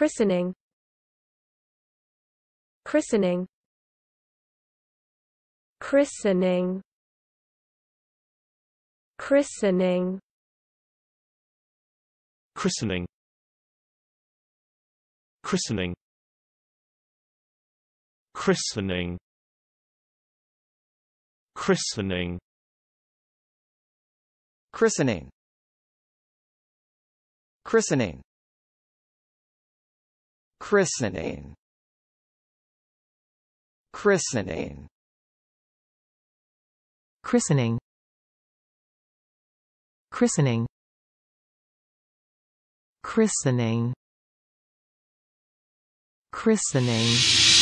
christening christening christening christening christening christening christening christening christening christening Christening Christening Christening Christening Christening Christening